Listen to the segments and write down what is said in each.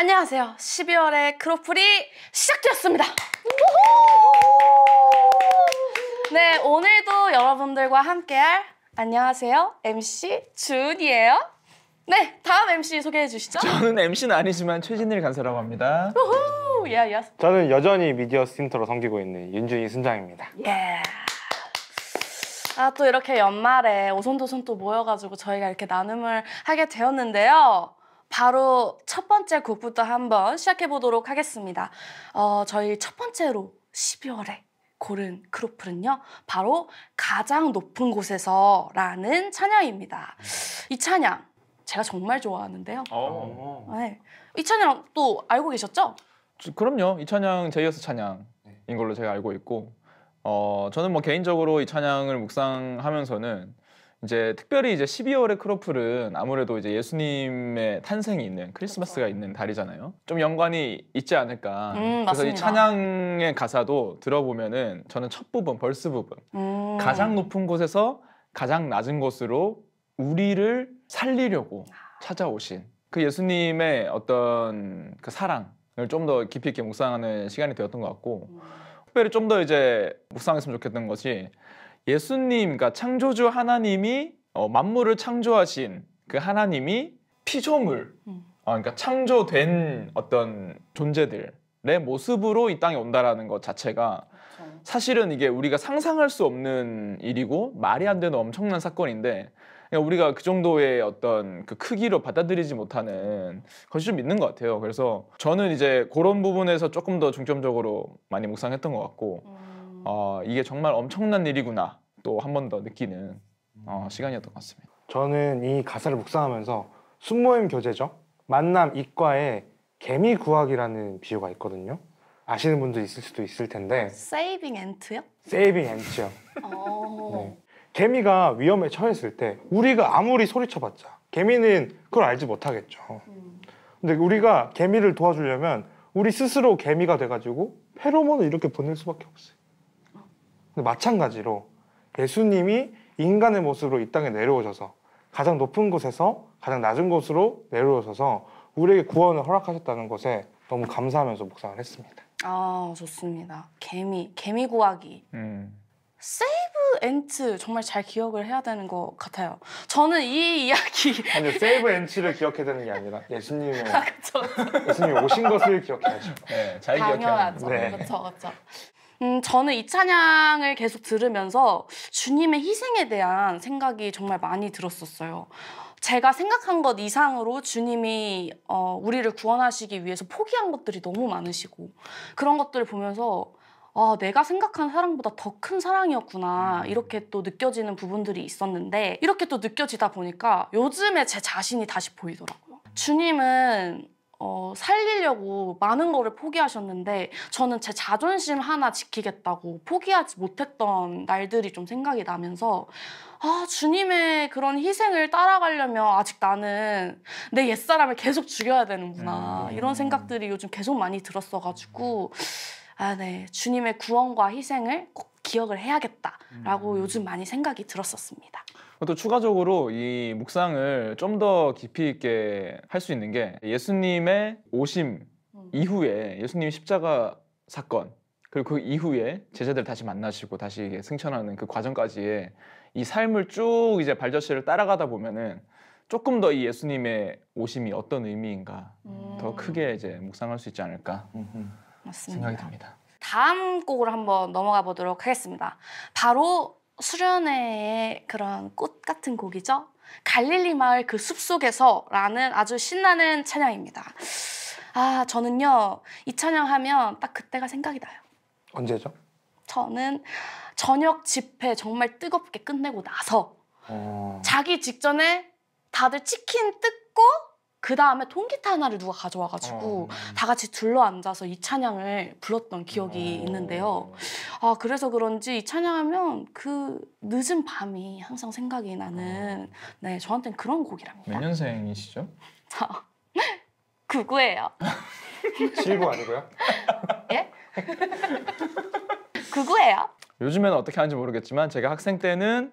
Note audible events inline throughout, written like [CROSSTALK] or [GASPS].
안녕하세요. 1 2월에 크로플이 시작되었습니다. 네, 오늘도 여러분들과 함께할 안녕하세요. MC 준이에요. 네, 다음 MC 소개해 주시죠. 저는 MC는 아니지만 최진일 간사라고 합니다. 우후, 예, yeah, 예. Yes. 저는 여전히 미디어 스팀터로 섬기고 있는 윤준이 순장입니다. 예. Yeah. 아, 또 이렇게 연말에 오손도손 또 모여가지고 저희가 이렇게 나눔을 하게 되었는데요. 바로 첫 번째 곡부터 한번 시작해 보도록 하겠습니다. 어, 저희 첫 번째로 12월에 고른 크로플은요 바로 가장 높은 곳에서라는 찬양입니다. 이 찬양 제가 정말 좋아하는데요. 어. 네. 이 찬양 또 알고 계셨죠? 그럼요. 이 찬양 제이어스 찬양인 네. 걸로 제가 알고 있고 어, 저는 뭐 개인적으로 이 찬양을 묵상하면서는 이제 특별히 이제 12월의 크로플은 아무래도 이제 예수님의 탄생이 있는 크리스마스가 그렇죠. 있는 달이잖아요. 좀 연관이 있지 않을까. 음, 그래서 맞습니다. 이 찬양의 가사도 들어보면은 저는 첫 부분 벌스 부분 음. 가장 높은 곳에서 가장 낮은 곳으로 우리를 살리려고 아. 찾아오신 그 예수님의 어떤 그 사랑을 좀 더 깊이 있게 묵상하는 시간이 되었던 것 같고 음. 특별히 좀 더 이제 묵상했으면 좋겠던 것이 예수님, 그러니까 창조주 하나님이 어, 만물을 창조하신 그 하나님이 피조물, 음. 어, 그러니까 창조된 어떤 존재들의 모습으로 이 땅에 온다라는 것 자체가 그렇죠. 사실은 이게 우리가 상상할 수 없는 일이고 말이 안 되는 엄청난 사건인데 그러 우리가 그 정도의 어떤 그 크기로 받아들이지 못하는 것이 좀 있는 것 같아요. 그래서 저는 이제 그런 부분에서 조금 더 중점적으로 많이 묵상했던 것 같고. 음. 어, 이게 정말 엄청난 일이구나 또 한 번 더 느끼는 어, 음. 시간이었던 것 같습니다. 저는 이 가사를 묵상하면서 순모임 교재죠. 만남 이과에 개미 구하기라는 비유가 있거든요. 아시는 분도 있을 수도 있을 텐데. 세이빙 엔트요? 세이빙 엔트요. 네. 개미가 위험에 처했을 때 우리가 아무리 소리쳐봤자 개미는 그걸 알지 못하겠죠. 음. 근데 우리가 개미를 도와주려면 우리 스스로 개미가 돼가지고 페로몬을 이렇게 보낼 수밖에 없어요. 그 마찬가지로 예수님이 인간의 모습으로 이 땅에 내려오셔서 가장 높은 곳에서 가장 낮은 곳으로 내려오셔서 우리에게 구원을 허락하셨다는 것에 너무 감사하면서 묵상을 했습니다. 아 좋습니다. 개미 개미 구하기. 음. 세이브 엔츠 정말 잘 기억을 해야 되는 것 같아요. 저는 이 이야기 [LAUGHS] 아니요 세이브 엔츠를 기억해야 되는 게 아니라 예수님 아, 예수님 오신 것을 기억해야죠. 네, 잘 기억해야 당연 그렇죠 그렇죠. 음, 저는 이 찬양을 계속 들으면서 주님의 희생에 대한 생각이 정말 많이 들었었어요. 제가 생각한 것 이상으로 주님이 어, 우리를 구원하시기 위해서 포기한 것들이 너무 많으시고 그런 것들을 보면서 아, 내가 생각한 사랑보다 더 큰 사랑이었구나 음. 이렇게 또 느껴지는 부분들이 있었는데 이렇게 또 느껴지다 보니까 요즘에 제 자신이 다시 보이더라고요. 주님은 어, 살리려고 많은 거를 포기하셨는데 저는 제 자존심 하나 지키겠다고 포기하지 못했던 날들이 좀 생각이 나면서 아, 주님의 그런 희생을 따라가려면 아직 나는 내 옛사람을 계속 죽여야 되는구나. 음. 이런 생각들이 요즘 계속 많이 들었어가지고 아, 네. 주님의 구원과 희생을 꼭 기억을 해야겠다라고 음. 요즘 많이 생각이 들었었습니다. 또 추가적으로 이 묵상을 좀 더 깊이 있게 할 수 있는 게 예수님의 오심 음. 이후에 예수님 십자가 사건 그리고 그 이후에 제자들 다시 만나시고 다시 승천하는 그 과정까지의 이 삶을 쭉 이제 발자취를 따라가다 보면은 조금 더 이 예수님의 오심이 어떤 의미인가 음. 더 크게 이제 묵상할 수 있지 않을까 생각이 듭니다. 다음 곡으로 한번 넘어가 보도록 하겠습니다. 바로 수련회의 그런 꽃 같은 곡이죠. 갈릴리 마을 그 숲속에서라는 아주 신나는 찬양입니다. 아, 저는요. 이 찬양하면 딱 그때가 생각이 나요. 언제죠? 저는 저녁 집회 정말 뜨겁게 끝내고 나서 어... 자기 직전에 다들 치킨 뜯고 그 다음에 통기타 하나를 누가 가져와가지고 어. 다 같이 둘러 앉아서 이 찬양을 불렀던 기억이 어. 있는데요. 아 그래서 그런지 이 찬양하면 그 늦은 밤이 항상 생각이 나는 어. 네 저한테는 그런 곡이랍니다. 몇 년생이시죠? [LAUGHS] 저 구구예요. [LAUGHS] 실구 아니고요? 예? [LAUGHS] 구구예요. 요즘에는 어떻게 하는지 모르겠지만 제가 학생 때는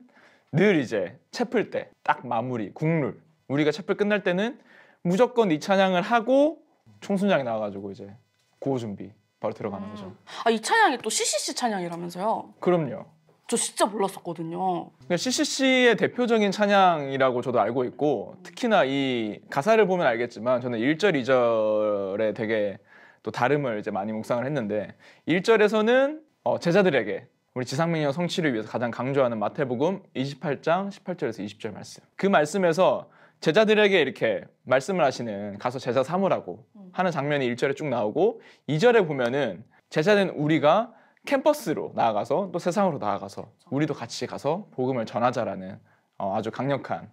늘 이제 채플 때 딱 마무리 국룰 우리가 채플 끝날 때는 무조건 이 찬양을 하고 총순장이 나와가지고 이제 구호 준비 바로 들어가는 음. 거죠. 아이 찬양이 또 CCC 찬양이라면서요? 그럼요. 저 진짜 몰랐었거든요. CCC의 대표적인 찬양이라고 저도 알고 있고 특히나 이 가사를 보면 알겠지만 저는 1절, 2절에 되게 또 다름을 이제 많이 묵상을 했는데 1절에서는 어, 제자들에게 우리 지상명령 성취를 위해서 가장 강조하는 마태복음 28장 18절에서 20절 말씀. 그 말씀에서 제자들에게 이렇게 말씀을 하시는 가서 제자 삼으라고 음. 하는 장면이 일절에쭉 나오고 이절에 보면은 제자는 우리가 캠퍼스로 나아가서 또 세상으로 나아가서 그렇죠. 우리도 같이 가서 복음을 전하자라는 어, 아주 강력한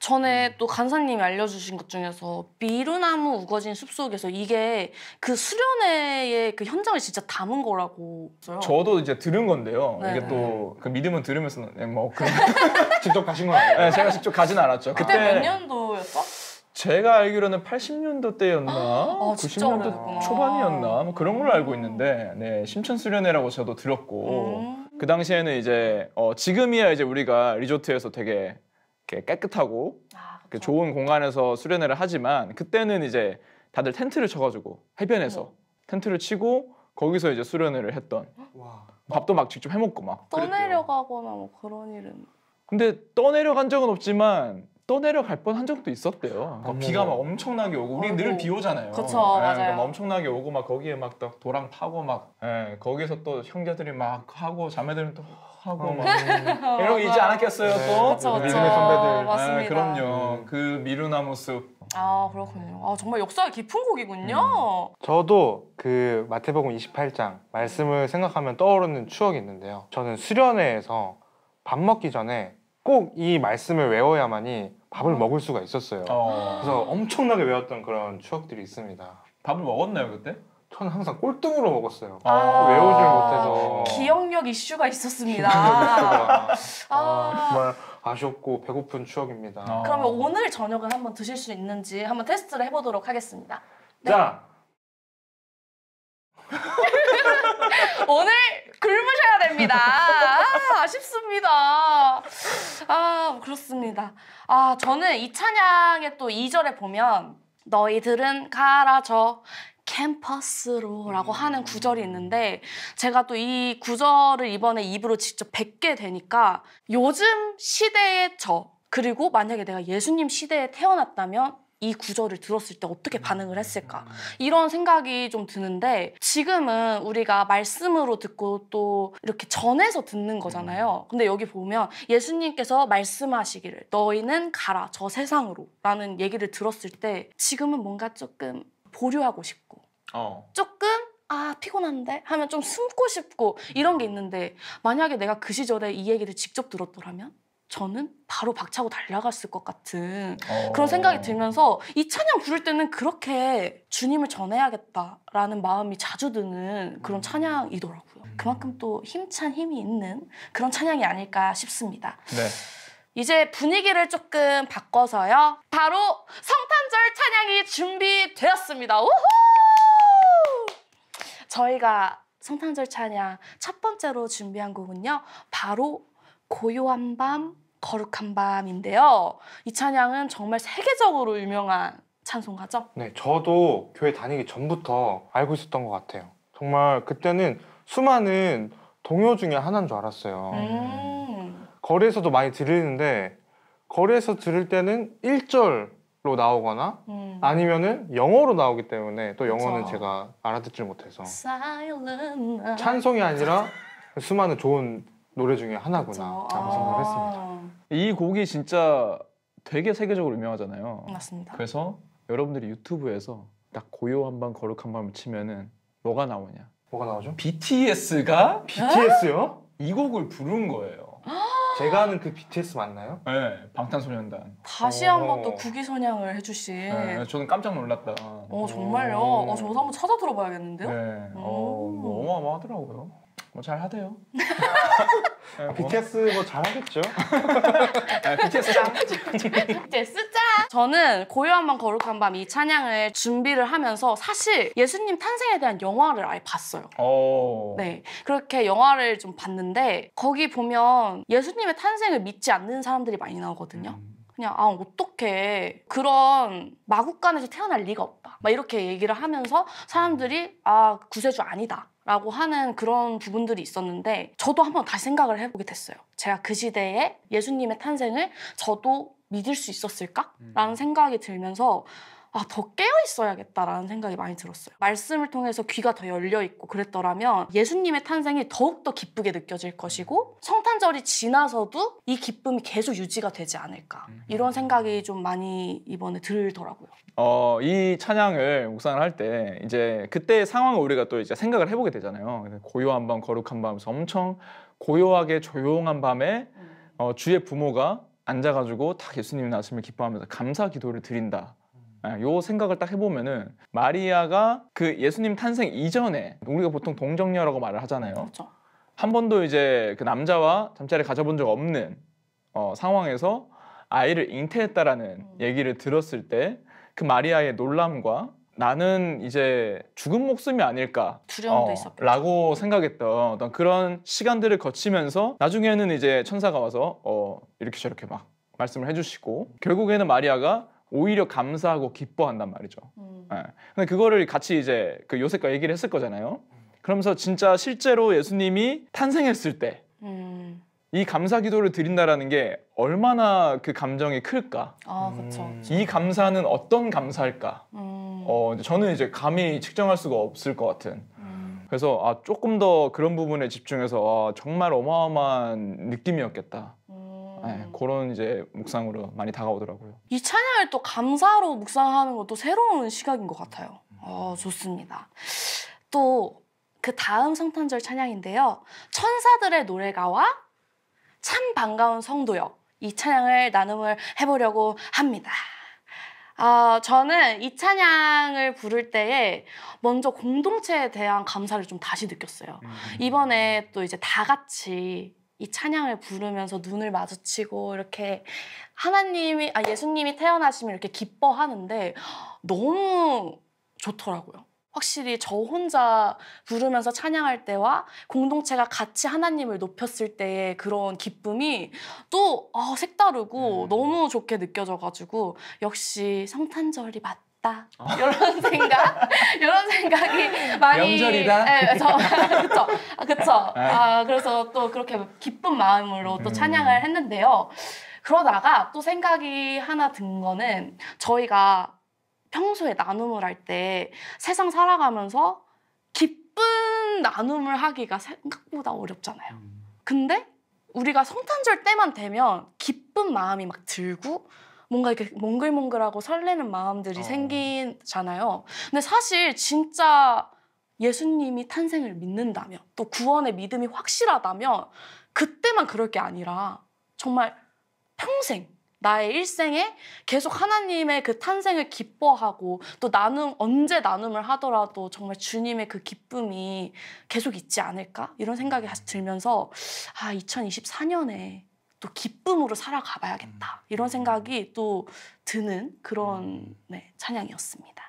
전에 음. 또 간사님이 알려주신 것 중에서 미루나무 우거진 숲속에서 이게 그 수련회의 그 현장을 진짜 담은 거라고 저도 이제 들은 건데요. 네. 이게 또 그 믿음은 들으면서 뭐 그런 [LAUGHS] 직접 가신 건 아니에요? 네, 제가 직접 가진 않았죠. 그때, 그때 몇 년도였죠? 제가 알기로는 80년도 때였나, 아, 90년도 초반이었나, 뭐 그런 걸로 알고 있는데, 네, 심천수련회라고 저도 들었고, 음. 그 당시에는 이제 어, 지금이야 이제 우리가 리조트에서 되게 이렇게 깨끗하고 아, 좋은 공간에서 수련회를 하지만 그때는 이제 다들 텐트를 쳐가지고 해변에서 네. 텐트를 치고 거기서 이제 수련회를 했던. 와. 밥도 막 직접 해먹고 막. 떠내려가거나 뭐 그런 일은. 근데 떠내려간 적은 없지만 떠내려갈 뻔 한 적도 있었대요. 아, 막 비가 뭐 막 엄청나게 오고 우리 늘 비 오잖아요. 그쵸, 예, 그러니까 맞아요. 엄청나게 오고 막 거기에 막 또 도랑 타고막 예, 거기에서 또 형제들이 막 하고 자매들은 또 하고 막 어. 이러고 있지 않았겠어요 네, 또. 미르 그렇죠, 그 그렇죠. 선배들. 맞습니다. 예, 그럼요. 음. 그 미루나무 숲. 아 그렇군요. 아 정말 역사가 깊은 곡이군요. 음. 저도 그 마태복음 28장 말씀을 생각하면 떠오르는 추억이 있는데요. 저는 수련회에서 밥 먹기 전에 꼭이 말씀을 외워야만이 밥을 먹을 수가 있었어요. 어. 그래서 엄청나게 외웠던 그런 추억들이 있습니다. 밥을 먹었나요 그때? 저는 항상 꼴등으로 먹었어요. 아~ 외우질 못해서 기억력 이슈가 있었습니다. 기억력 이슈가. 아~ 아, 정말 아쉬고 배고픈 추억입니다. 아~ 그러면 오늘 저녁은 한번 드실 수 있는지 한번 테스트를 해보도록 하겠습니다. 네. 자 [LAUGHS] 오늘 굶으셔 감사합니다. 아, 아쉽습니다. 아, 그렇습니다. 아, 저는 이 찬양의 또 2절에 보면 너희들은 가라 저 캠퍼스로 라고 하는 구절이 있는데 제가 또 이 구절을 이번에 입으로 직접 뵙게 되니까 요즘 시대의 저 그리고 만약에 내가 예수님 시대에 태어났다면 이 구절을 들었을 때 어떻게 반응을 했을까 음. 이런 생각이 좀 드는데 지금은 우리가 말씀으로 듣고 또 이렇게 전해서 듣는 거잖아요 음. 근데 여기 보면 예수님께서 말씀하시기를 너희는 가라 저 세상으로 라는 얘기를 들었을 때 지금은 뭔가 조금 보류하고 싶고 어. 조금 아 피곤한데 하면 좀 숨고 싶고 이런 게 있는데 만약에 내가 그 시절에 이 얘기를 직접 들었더라면 저는 바로 박차고 달려갔을 것 같은 어... 그런 생각이 들면서 이 찬양 부를 때는 그렇게 주님을 전해야겠다라는 마음이 자주 드는 그런 음. 찬양이더라고요. 음. 그만큼 또 힘찬 힘이 있는 그런 찬양이 아닐까 싶습니다. 네. 이제 분위기를 조금 바꿔서요. 바로 성탄절 찬양이 준비되었습니다. 우후! 저희가 성탄절 찬양 첫 번째로 준비한 곡은요. 바로 고요한 밤, 거룩한 밤인데요. 이 찬양은 정말 세계적으로 유명한 찬송가죠? 네, 저도 교회 다니기 전부터 알고 있었던 것 같아요. 정말 그때는 수많은 동요 중에 하나인 줄 알았어요. 음. 거리에서도 많이 들리는데 거리에서 들을 때는 1절로 나오거나 음. 아니면은 영어로 나오기 때문에 또 영어는 그 제가 알아듣질 못해서 찬송이 아니라 수많은 좋은 노래 중에 하나구나라고 생각을 아. 했습니다. 이 곡이 진짜 되게 세계적으로 유명하잖아요. 맞습니다. 그래서 여러분들이 유튜브에서 딱 고요한 방 거룩한 방을 치면은 뭐가 나오냐? 뭐가 나오죠? BTS가 BTS요? 이 곡을 부른 거예요. [GASPS] 제가 아는 그 BTS 맞나요? 네, 방탄소년단. 다시 한 번 또 국위선양을 어. 해주신. 네, 저는 깜짝 놀랐다. 어 정말요? 어 저도 한번 찾아 들어봐야겠는데요? 네, 어, 음. 어마어마하더라고요. 뭐잘 하대요. [LAUGHS] 네, 뭐. b t 뭐 잘하겠죠? 아, BTS 짱. BTS 저는 고요한밤 거룩한 밤 이 찬양을 준비를 하면서 사실 예수님 탄생에 대한 영화를 아예 봤어요. 오. 어. 네, 그렇게 영화를 좀 봤는데 거기 보면 예수님의 탄생을 믿지 않는 사람들이 많이 나오거든요. 음. 그냥 아 어떻게 그런 마국간에서 태어날 리가 없다 막 이렇게 얘기를 하면서 사람들이 아 구세주 아니다 라고 하는 그런 부분들이 있었는데 저도 한번 다시 생각을 해보게 됐어요. 제가 그 시대에 예수님의 탄생을 저도 믿을 수 있었을까라는 음. 생각이 들면서 아, 더 깨어있어야겠다라는 생각이 많이 들었어요. 말씀을 통해서 귀가 더 열려있고 그랬더라면 예수님의 탄생이 더욱더 기쁘게 느껴질 것이고 성탄절이 지나서도 이 기쁨이 계속 유지가 되지 않을까. 음. 이런 생각이 좀 많이 이번에 들더라고요. 어, 이 찬양을 묵상을 할 때 이제 그때 상황을 우리가 또 이제 생각을 해보게 되잖아요. 고요한 밤, 거룩한 밤, 에서 엄청 고요하게 조용한 밤에 음. 어, 주의 부모가 앉아가지고 다 예수님의 나심을 기뻐하면서 감사 기도를 드린다. 예, 요 생각을 딱 해보면은 마리아가 그 예수님 탄생 이전에 우리가 보통 동정녀라고 말을 하잖아요. 그렇죠. 한 번도 이제 그 남자와 잠자리 가져본 적 없는 어, 상황에서 아이를 잉태했다라는 음. 얘기를 들었을 때 그 마리아의 놀람과 나는 이제 죽은 목숨이 아닐까 두려움도 어, 있었겠 라고 생각했던 어떤 그런 시간들을 거치면서 나중에는 이제 천사가 와서 어, 이렇게 저렇게 막 말씀을 해주시고 결국에는 마리아가 오히려 감사하고 기뻐한단 말이죠. 음. 예. 근데 그거를 같이 이제 그 요셉과 얘기를 했을 거잖아요. 그러면서 진짜 실제로 예수님이 탄생했을 때. 음. 이 감사 기도를 드린다라는 게 얼마나 그 감정이 클까? 아, 그쵸. 음. 이 감사는 어떤 감사일까? 음. 어, 저는 이제 감히 측정할 수가 없을 것 같은. 음. 그래서 아, 조금 더 그런 부분에 집중해서 아, 정말 어마어마한 느낌이었겠다. 네, 그런 이제 묵상으로 많이 다가오더라고요. 이 찬양을 또 감사로 묵상하는 것도 새로운 시각인 것 같아요. 어, 좋습니다. 또 그 다음 성탄절 찬양인데요. 천사들의 노래가와 참 반가운 성도여 이 찬양을 나눔을 해보려고 합니다. 어, 저는 이 찬양을 부를 때에 먼저 공동체에 대한 감사를 좀 다시 느꼈어요. 음. 이번에 또 이제 다 같이 이 찬양을 부르면서 눈을 마주치고 이렇게 하나님이 아 예수님이 태어나시면 이렇게 기뻐하는데 너무 좋더라고요. 확실히 저 혼자 부르면서 찬양할 때와 공동체가 같이 하나님을 높였을 때의 그런 기쁨이 또 아, 색다르고 음. 너무 좋게 느껴져가지고 역시 성탄절이 맞다 좋다 어. 이런 생각, 이런 생각이 많이 명절이다. 네, 저, 그쵸, 아, 그쵸. 아. 아, 그래서 또 그렇게 기쁜 마음으로 또 음. 찬양을 했는데요. 그러다가 또 생각이 하나 든 거는 저희가 평소에 나눔을 할 때 세상 살아가면서 기쁜 나눔을 하기가 생각보다 어렵잖아요. 음. 근데 우리가 성탄절 때만 되면 기쁜 마음이 막 들고 뭔가 이렇게 몽글몽글하고 설레는 마음들이 어. 생기잖아요. 근데 사실 진짜 예수님이 탄생을 믿는다면 또 구원의 믿음이 확실하다면 그때만 그럴 게 아니라 정말 평생 나의 일생에 계속 하나님의 그 탄생을 기뻐하고 또 나눔 언제 나눔을 하더라도 정말 주님의 그 기쁨이 계속 있지 않을까 이런 생각이 음. 들면서 아 2024년에 또 기쁨으로 살아가 봐야겠다. 음. 이런 생각이 음. 또 드는 그런 음. 네, 찬양이었습니다.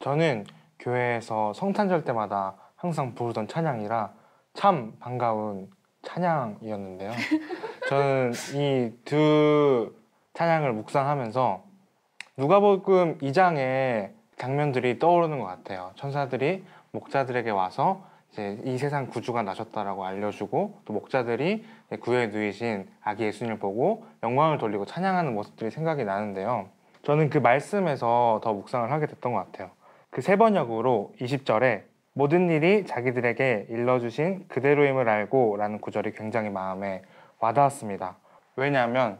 저는 교회에서 성탄절 때마다 항상 부르던 찬양이라 참 반가운 찬양이었는데요. [LAUGHS] 저는 이 두 찬양을 묵상하면서 누가복음 2장의 장면들이 떠오르는 것 같아요. 천사들이 목자들에게 와서 이 세상 구주가 나셨다라고 알려주고 또 목자들이 구에 누이신 아기 예수님을 보고 영광을 돌리고 찬양하는 모습들이 생각이 나는데요. 저는 그 말씀에서 더 묵상을 하게 됐던 것 같아요. 그 세 번역으로 20절에 모든 일이 자기들에게 일러주신 그대로임을 알고 라는 구절이 굉장히 마음에 와닿았습니다. 왜냐하면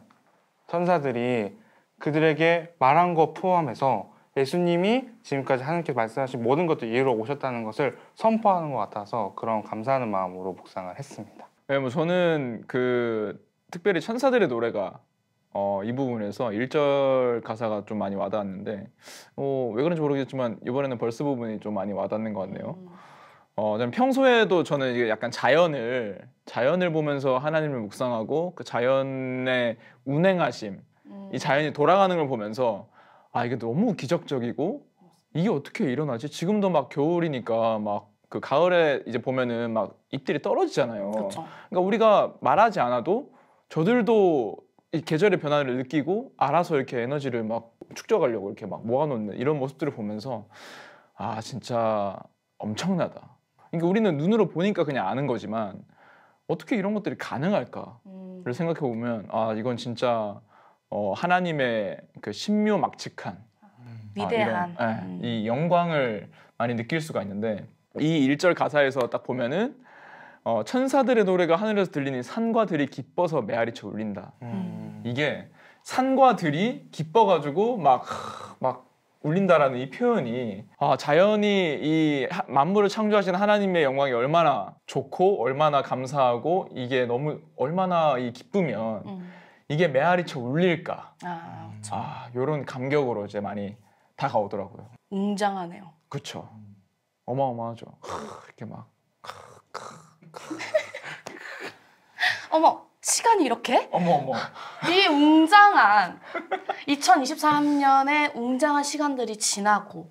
천사들이 그들에게 말한 것 포함해서 예수님이 지금까지 하나님께서 말씀하신 모든 것들 이루어 오셨다는 것을 선포하는 것 같아서 그런 감사하는 마음으로 묵상을 했습니다. 네, 뭐 저는 그 특별히 천사들의 노래가 어, 이 부분에서 1절 가사가 좀 많이 와닿았는데 어, 왜 그런지 모르겠지만 이번에는 벌스 부분이 좀 많이 와닿는 것 같네요. 음. 어, 평소에도 저는 이게 약간 자연을 자연을 보면서 하나님을 묵상하고 그 자연의 운행하심, 음. 이 자연이 돌아가는 걸 보면서 아 이게 너무 기적적이고 이게 어떻게 일어나지? 지금도 막 겨울이니까 막 그 가을에 이제 보면은 막 잎들이 떨어지잖아요. 그쵸. 그러니까 우리가 말하지 않아도 저들도 이 계절의 변화를 느끼고 알아서 이렇게 에너지를 막 축적하려고 이렇게 막 모아놓는 이런 모습들을 보면서 아 진짜 엄청나다. 그러니까 우리는 눈으로 보니까 그냥 아는 거지만 어떻게 이런 것들이 가능할까를 음. 생각해 보면 아 이건 진짜 어, 하나님의 그 신묘 막측한 음. 아, 위대한 아, 이런, 예, 음. 이 영광을 많이 느낄 수가 있는데 이 1절 가사에서 딱 보면은 어, 천사들의 노래가 하늘에서 들리니 산과 들이 기뻐서 메아리쳐 울린다. 음. 이게 산과 들이 기뻐가지고 막 막 울린다라는 이 표현이 아, 자연이 이 만물을 창조하신 하나님의 영광이 얼마나 좋고 얼마나 감사하고 이게 너무 얼마나 이 기쁘면 음. 이게 메아리쳐 울릴까? 아, 그렇죠. 아, 감격으로 이제 많이 다가오더라고요. 웅장하네요. 그쵸. 어마어마하죠. 이렇게 막. [LAUGHS] 어머, 시간이 이렇게? 어머, 어머. 이 웅장한, 2023년의 웅장한 시간들이 지나고,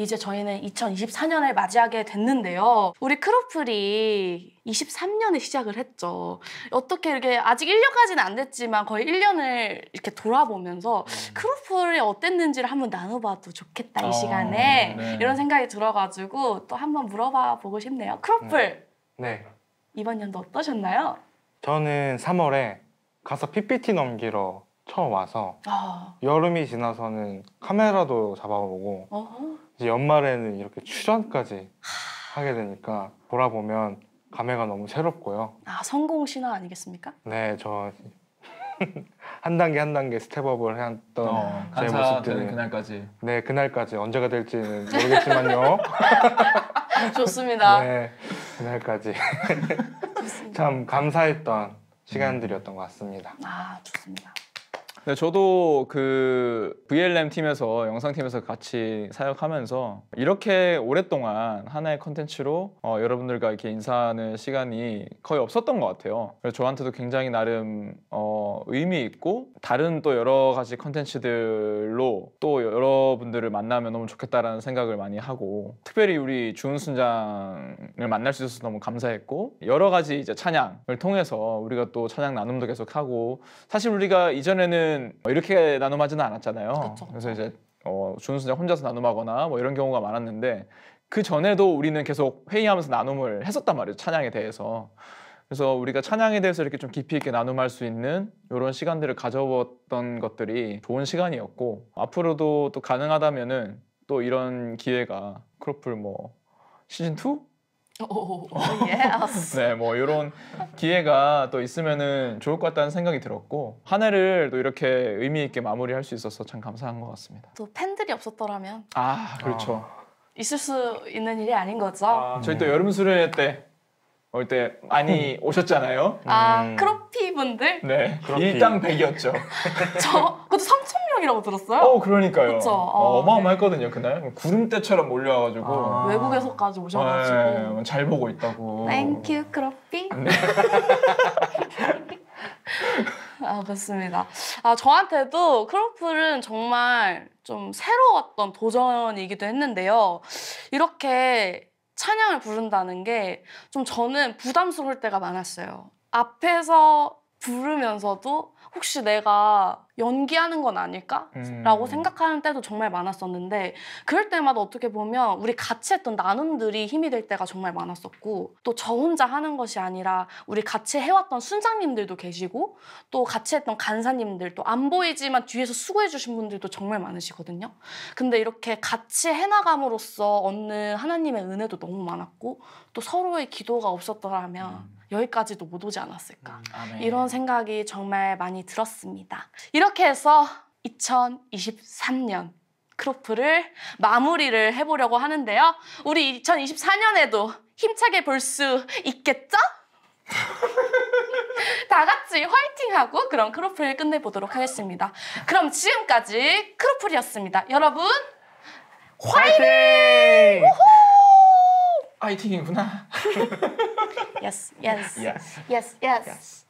이제 저희는 2024년을 맞이하게 됐는데요. 우리 크로플이 23년에 시작을 했죠. 어떻게 이렇게 아직 1년까지는 안 됐지만 거의 1년을 이렇게 돌아보면서 음. 크로플이 어땠는지를 한번 나눠봐도 좋겠다 이 어, 시간에 네. 이런 생각이 들어가지고 또 한번 물어봐 보고 싶네요. 크로플! 네. 네. 이번 연도 어떠셨나요? 저는 3월에 가서 PPT 넘기러 처음 와서 아. 여름이 지나서는 카메라도 잡아보고 어허. 이제 연말에는 이렇게 출연까지 하게 되니까 돌아보면 감회가 너무 새롭고요. 아 성공 신화 아니겠습니까? 네, 저 한 [LAUGHS] 단계 한 단계 스텝업을 해왔던 어, 제모습들 그날까지. 네, 그날까지 언제가 될지는 모르겠지만요. [LAUGHS] 좋습니다. 네, 그날까지 좋습니다. [LAUGHS] 참 감사했던 시간들이었던 것 같습니다. 아 좋습니다. 네, 저도 그 VLM 팀에서 영상 팀에서 같이 사역하면서 이렇게 오랫동안 하나의 컨텐츠로 어, 여러분들과 이렇게 인사하는 시간이 거의 없었던 것 같아요. 그래서 저한테도 굉장히 나름 어, 의미 있고 다른 또 여러 가지 컨텐츠들로 또 여러분들을 만나면 너무 좋겠다라는 생각을 많이 하고 특별히 우리 주은 순장을 만날 수 있어서 너무 감사했고 여러 가지 이제 찬양을 통해서 우리가 또 찬양 나눔도 계속하고 사실 우리가 이전에는 저는 뭐 이렇게 나눔하지는 않았잖아요. 그쵸, 그래서 이제 어, 준우승자 혼자서 나눔하거나 뭐 이런 경우가 많았는데 그 전에도 우리는 계속 회의하면서 나눔을 했었단 말이에요. 찬양에 대해서. 그래서 우리가 찬양에 대해서 이렇게 좀 깊이 있게 나눔할 수 있는 이런 시간들을 가져왔던 것들이 좋은 시간이었고 앞으로도 또 가능하다면은 또 이런 기회가 크로플 뭐 시즌 2? 오, oh, yes. 네, 뭐 이런 기회가 또 있으면은 좋을 것 같다는 생각이 들었고 한 해를 또 이렇게 의미 있게 마무리할 수 있어서 참 감사한 것 같습니다. 또 팬들이 없었더라면 아 그렇죠. 아. 있을 수 있는 일이 아닌 거죠. 아, 저희 또 네. 여름 수련회 때올때 많이 [LAUGHS] 오셨잖아요. 아 음. 크로피 분들? 네, 일당 1이었죠저 [LAUGHS] 그것도 3천 명이라고 들었어요. 어, 그러니까요. 그쵸? 어, 아, 어, 마어마했거든요 네. 그날. 구름대처럼 몰려와가지고. 아. 아. 외국에서까지 오셔가지고. 네, 뭐 잘 보고 있다고. 땡큐 크로피. 네. [LAUGHS] 아 그렇습니다. 아 저한테도 크로플은 정말 좀 새로웠던 도전이기도 했는데요. 이렇게 찬양을 부른다는 게 좀 저는 부담스러울 때가 많았어요. 앞에서 부르면서도 혹시 내가 연기하는 건 아닐까? 음. 라고 생각하는 때도 정말 많았었는데 그럴 때마다 어떻게 보면 우리 같이 했던 나눔들이 힘이 될 때가 정말 많았었고 또 저 혼자 하는 것이 아니라 우리 같이 해왔던 순장님들도 계시고 또 같이 했던 간사님들 또안 보이지만 뒤에서 수고해 주신 분들도 정말 많으시거든요. 근데 이렇게 같이 해나감으로써 얻는 하나님의 은혜도 너무 많았고 또 서로의 기도가 없었더라면 음. 여기까지도 못 오지 않았을까 음, 아, 네. 이런 생각이 정말 많이 들었습니다. 이렇게 해서 2023년 크로프를 마무리를 해보려고 하는데요. 우리 2024년에도 힘차게 볼 수 있겠죠? [LAUGHS] 다 같이 화이팅하고 그런 크로플 을 끝내보도록 하겠습니다. 그럼 지금까지 크로플이었습니다. 여러분 화이팅! 화이팅! I think [LAUGHS] na. yes, yes. Yes. Yes, yes. Yes.